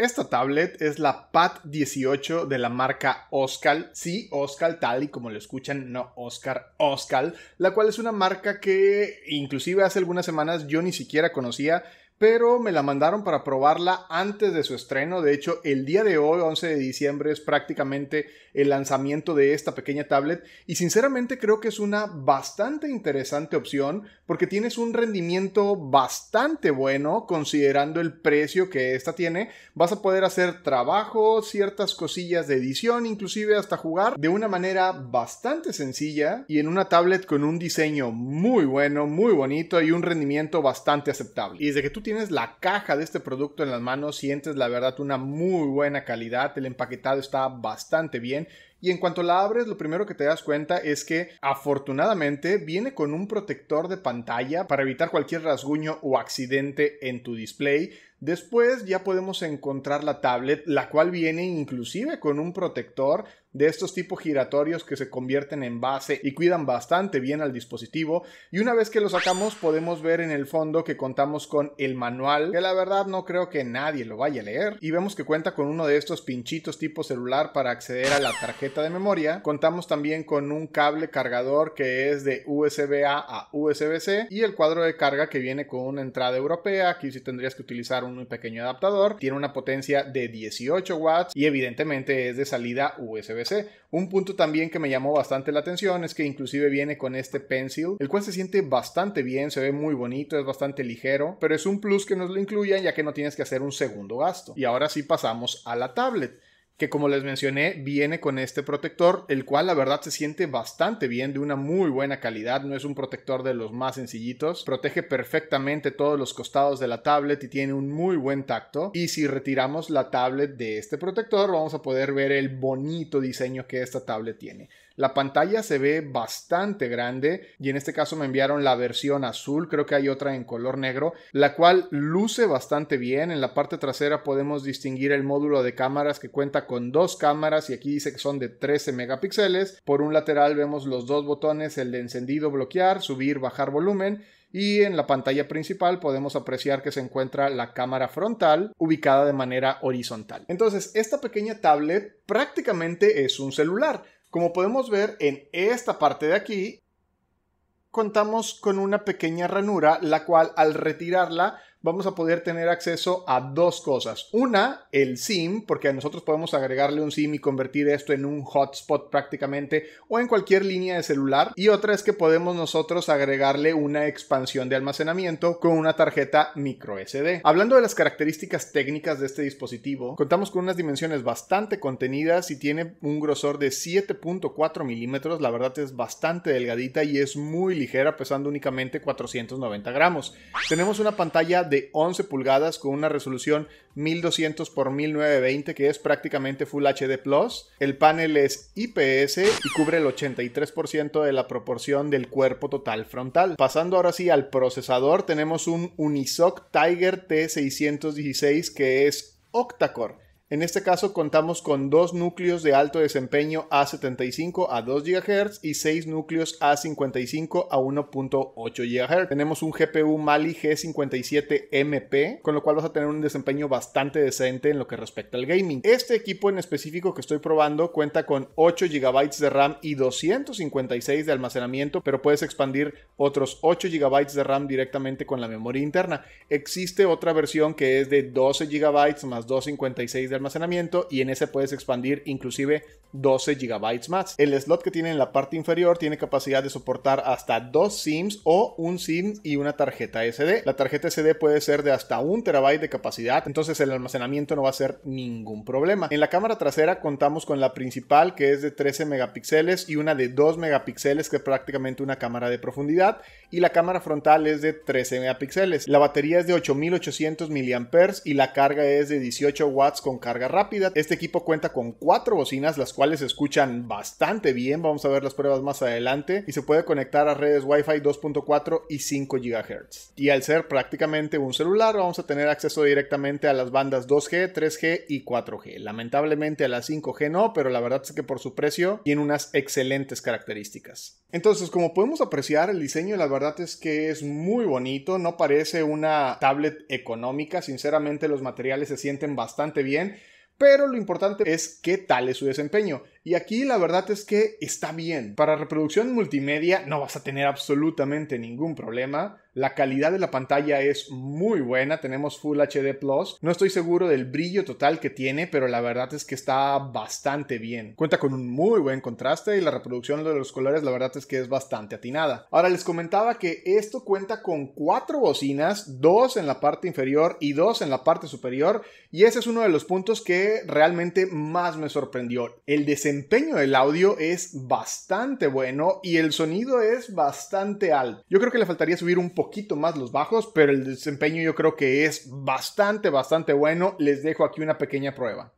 Esta tablet es la PAT 18 de la marca Oscal, sí, Oscal tal y como lo escuchan, no Oscar, Oscal, la cual es una marca que inclusive hace algunas semanas yo ni siquiera conocía, pero me la mandaron para probarla antes de su estreno. De hecho, el día de hoy, 11 de diciembre, es prácticamente el lanzamiento de esta pequeña tablet y sinceramente creo que es una bastante interesante opción porque tienes un rendimiento bastante bueno considerando el precio que esta tiene. Vas a poder hacer trabajo, ciertas cosillas de edición, inclusive hasta jugar de una manera bastante sencilla y en una tablet con un diseño muy bueno, muy bonito y un rendimiento bastante aceptable. Y desde que tú tienes la caja de este producto en las manos, sientes la verdad una muy buena calidad, el empaquetado está bastante bien y en cuanto la abres, lo primero que te das cuenta es que afortunadamente viene con un protector de pantalla para evitar cualquier rasguño o accidente en tu display. Después ya podemos encontrar la tablet, la cual viene inclusive con un protector de estos tipos giratorios que se convierten en base y cuidan bastante bien al dispositivo y una vez que lo sacamos podemos ver en el fondo que contamos con el manual que la verdad no creo que nadie lo vaya a leer y vemos que cuenta con uno de estos pinchitos tipo celular para acceder a la tarjeta de memoria contamos también con un cable cargador que es de USB A a USB-C y el cuadro de carga que viene con una entrada europea aquí sí tendrías que utilizar un muy pequeño adaptador tiene una potencia de 18 watts y evidentemente es de salida USB un punto también que me llamó bastante la atención es que inclusive viene con este pencil, el cual se siente bastante bien, se ve muy bonito, es bastante ligero, pero es un plus que nos lo incluyan ya que no tienes que hacer un segundo gasto. Y ahora sí pasamos a la tablet que como les mencioné viene con este protector, el cual la verdad se siente bastante bien, de una muy buena calidad, no es un protector de los más sencillitos, protege perfectamente todos los costados de la tablet y tiene un muy buen tacto y si retiramos la tablet de este protector vamos a poder ver el bonito diseño que esta tablet tiene. La pantalla se ve bastante grande y en este caso me enviaron la versión azul, creo que hay otra en color negro, la cual luce bastante bien. En la parte trasera podemos distinguir el módulo de cámaras que cuenta con dos cámaras y aquí dice que son de 13 megapíxeles. Por un lateral vemos los dos botones, el de encendido, bloquear, subir, bajar volumen y en la pantalla principal podemos apreciar que se encuentra la cámara frontal ubicada de manera horizontal. Entonces, esta pequeña tablet prácticamente es un celular. Como podemos ver en esta parte de aquí, contamos con una pequeña ranura, la cual al retirarla vamos a poder tener acceso a dos cosas. Una, el SIM, porque nosotros podemos agregarle un SIM y convertir esto en un hotspot prácticamente o en cualquier línea de celular. Y otra es que podemos nosotros agregarle una expansión de almacenamiento con una tarjeta micro SD. Hablando de las características técnicas de este dispositivo, contamos con unas dimensiones bastante contenidas y tiene un grosor de 7.4 milímetros. La verdad es bastante delgadita y es muy ligera, pesando únicamente 490 gramos. Tenemos una pantalla de 11 pulgadas con una resolución 1200 x 1920 que es prácticamente Full HD Plus. El panel es IPS y cubre el 83% de la proporción del cuerpo total frontal. Pasando ahora sí al procesador, tenemos un Unisoc Tiger T616 que es octacore en este caso contamos con dos núcleos de alto desempeño A75 a 2 GHz y seis núcleos A55 a 1.8 GHz. Tenemos un GPU Mali G57MP, con lo cual vas a tener un desempeño bastante decente en lo que respecta al gaming. Este equipo en específico que estoy probando cuenta con 8 GB de RAM y 256 de almacenamiento, pero puedes expandir otros 8 GB de RAM directamente con la memoria interna. Existe otra versión que es de 12 GB más 256 de almacenamiento y en ese puedes expandir inclusive 12 GB más. El slot que tiene en la parte inferior tiene capacidad de soportar hasta dos SIMs o un SIM y una tarjeta SD. La tarjeta SD puede ser de hasta un terabyte de capacidad, entonces el almacenamiento no va a ser ningún problema. En la cámara trasera contamos con la principal que es de 13 megapíxeles y una de 2 megapíxeles que es prácticamente una cámara de profundidad y la cámara frontal es de 13 megapíxeles. La batería es de 8800 mAh y la carga es de 18 watts con carga rápida. Este equipo cuenta con cuatro bocinas, las cuales se escuchan bastante bien. Vamos a ver las pruebas más adelante. Y se puede conectar a redes wifi 2.4 y 5 GHz. Y al ser prácticamente un celular, vamos a tener acceso directamente a las bandas 2G, 3G y 4G. Lamentablemente a las 5G no, pero la verdad es que por su precio tiene unas excelentes características. Entonces, como podemos apreciar, el diseño la verdad es que es muy bonito, no parece una tablet económica, sinceramente los materiales se sienten bastante bien pero lo importante es qué tal es su desempeño. Y aquí la verdad es que está bien. Para reproducción multimedia no vas a tener absolutamente ningún problema. La calidad de la pantalla es muy buena, tenemos Full HD Plus. No estoy seguro del brillo total que tiene, pero la verdad es que está bastante bien. Cuenta con un muy buen contraste y la reproducción de los colores la verdad es que es bastante atinada. Ahora les comentaba que esto cuenta con cuatro bocinas, dos en la parte inferior y dos en la parte superior, y ese es uno de los puntos que realmente más me sorprendió, el desempeño el desempeño del audio es bastante bueno y el sonido es bastante alto. Yo creo que le faltaría subir un poquito más los bajos, pero el desempeño yo creo que es bastante, bastante bueno. Les dejo aquí una pequeña prueba.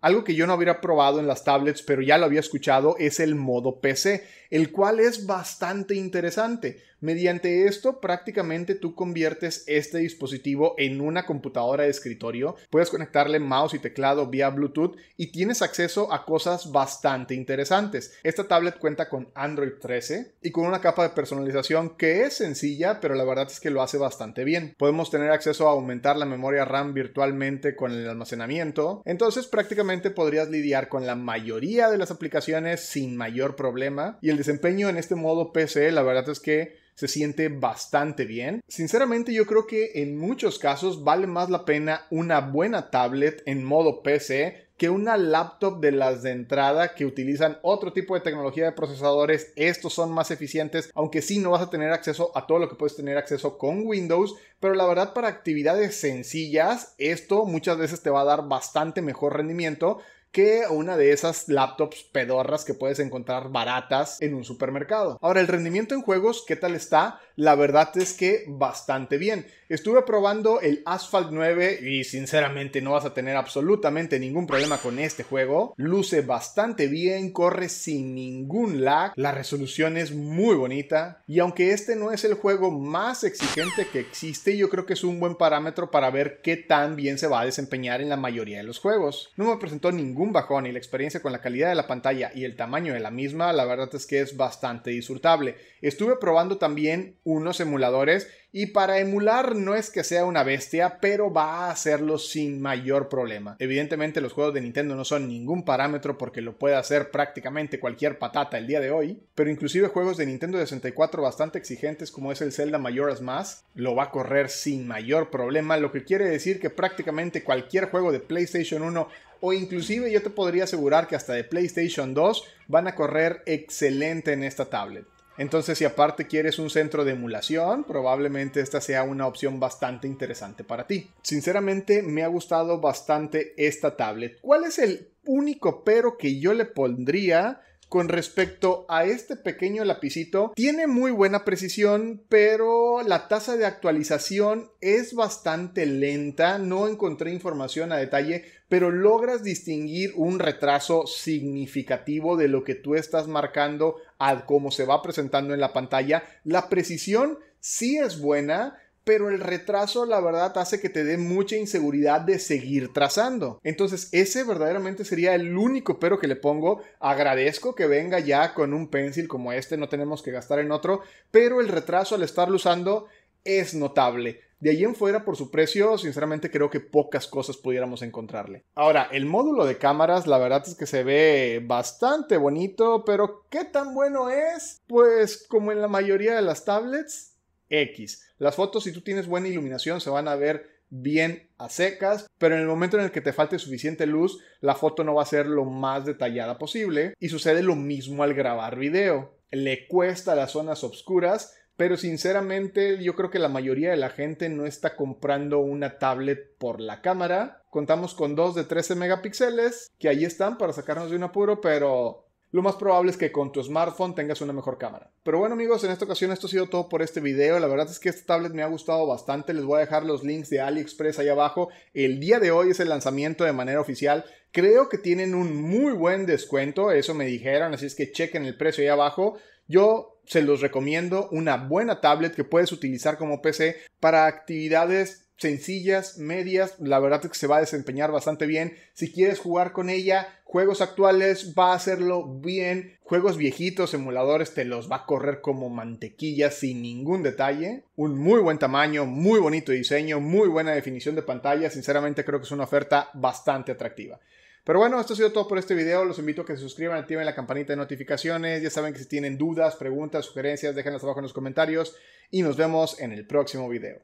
Algo que yo no hubiera probado en las tablets, pero ya lo había escuchado, es el modo PC el cual es bastante interesante. Mediante esto prácticamente tú conviertes este dispositivo en una computadora de escritorio, puedes conectarle mouse y teclado vía Bluetooth y tienes acceso a cosas bastante interesantes. Esta tablet cuenta con Android 13 y con una capa de personalización que es sencilla, pero la verdad es que lo hace bastante bien. Podemos tener acceso a aumentar la memoria RAM virtualmente con el almacenamiento, entonces prácticamente podrías lidiar con la mayoría de las aplicaciones sin mayor problema y desempeño en este modo PC, la verdad es que se siente bastante bien. Sinceramente yo creo que en muchos casos vale más la pena una buena tablet en modo PC que una laptop de las de entrada que utilizan otro tipo de tecnología de procesadores. Estos son más eficientes, aunque sí no vas a tener acceso a todo lo que puedes tener acceso con Windows, pero la verdad para actividades sencillas esto muchas veces te va a dar bastante mejor rendimiento que una de esas laptops pedorras que puedes encontrar baratas en un supermercado. Ahora, el rendimiento en juegos, ¿qué tal está? La verdad es que bastante bien. Estuve probando el Asphalt 9 y sinceramente no vas a tener absolutamente ningún problema con este juego. Luce bastante bien, corre sin ningún lag, la resolución es muy bonita y aunque este no es el juego más exigente que existe, yo creo que es un buen parámetro para ver qué tan bien se va a desempeñar en la mayoría de los juegos. No me presentó ningún bajón y la experiencia con la calidad de la pantalla y el tamaño de la misma, la verdad es que es bastante disfrutable. Estuve probando también unos emuladores y para emular no es que sea una bestia, pero va a hacerlo sin mayor problema. Evidentemente los juegos de Nintendo no son ningún parámetro porque lo puede hacer prácticamente cualquier patata el día de hoy, pero inclusive juegos de Nintendo 64 bastante exigentes como es el Zelda Majora's Mask lo va a correr sin mayor problema, lo que quiere decir que prácticamente cualquier juego de PlayStation 1 o inclusive yo te podría asegurar que hasta de PlayStation 2 van a correr excelente en esta tablet. Entonces si aparte quieres un centro de emulación, probablemente esta sea una opción bastante interesante para ti. Sinceramente me ha gustado bastante esta tablet. ¿Cuál es el único pero que yo le pondría con respecto a este pequeño lapicito, tiene muy buena precisión, pero la tasa de actualización es bastante lenta. No encontré información a detalle, pero logras distinguir un retraso significativo de lo que tú estás marcando a cómo se va presentando en la pantalla. La precisión sí es buena pero el retraso la verdad hace que te dé mucha inseguridad de seguir trazando. Entonces ese verdaderamente sería el único pero que le pongo. Agradezco que venga ya con un pencil como este, no tenemos que gastar en otro, pero el retraso al estarlo usando es notable. De ahí en fuera, por su precio, sinceramente creo que pocas cosas pudiéramos encontrarle. Ahora, el módulo de cámaras, la verdad es que se ve bastante bonito, pero ¿qué tan bueno es? Pues como en la mayoría de las tablets, X. Las fotos, si tú tienes buena iluminación, se van a ver bien a secas, pero en el momento en el que te falte suficiente luz, la foto no va a ser lo más detallada posible y sucede lo mismo al grabar video. Le cuesta las zonas oscuras, pero sinceramente yo creo que la mayoría de la gente no está comprando una tablet por la cámara. Contamos con dos de 13 megapíxeles que ahí están para sacarnos de un apuro, pero lo más probable es que con tu smartphone tengas una mejor cámara. Pero bueno amigos, en esta ocasión esto ha sido todo por este video. La verdad es que esta tablet me ha gustado bastante. Les voy a dejar los links de AliExpress ahí abajo. El día de hoy es el lanzamiento de manera oficial. Creo que tienen un muy buen descuento, eso me dijeron, así es que chequen el precio ahí abajo. Yo se los recomiendo una buena tablet que puedes utilizar como PC para actividades sencillas, medias, la verdad es que se va a desempeñar bastante bien. Si quieres jugar con ella, juegos actuales va a hacerlo bien, juegos viejitos, emuladores, te los va a correr como mantequilla sin ningún detalle. Un muy buen tamaño, muy bonito diseño, muy buena definición de pantalla, sinceramente creo que es una oferta bastante atractiva. Pero bueno, esto ha sido todo por este video. Los invito a que se suscriban, activen la campanita de notificaciones. Ya saben que si tienen dudas, preguntas, sugerencias, déjenlas abajo en los comentarios. Y nos vemos en el próximo video.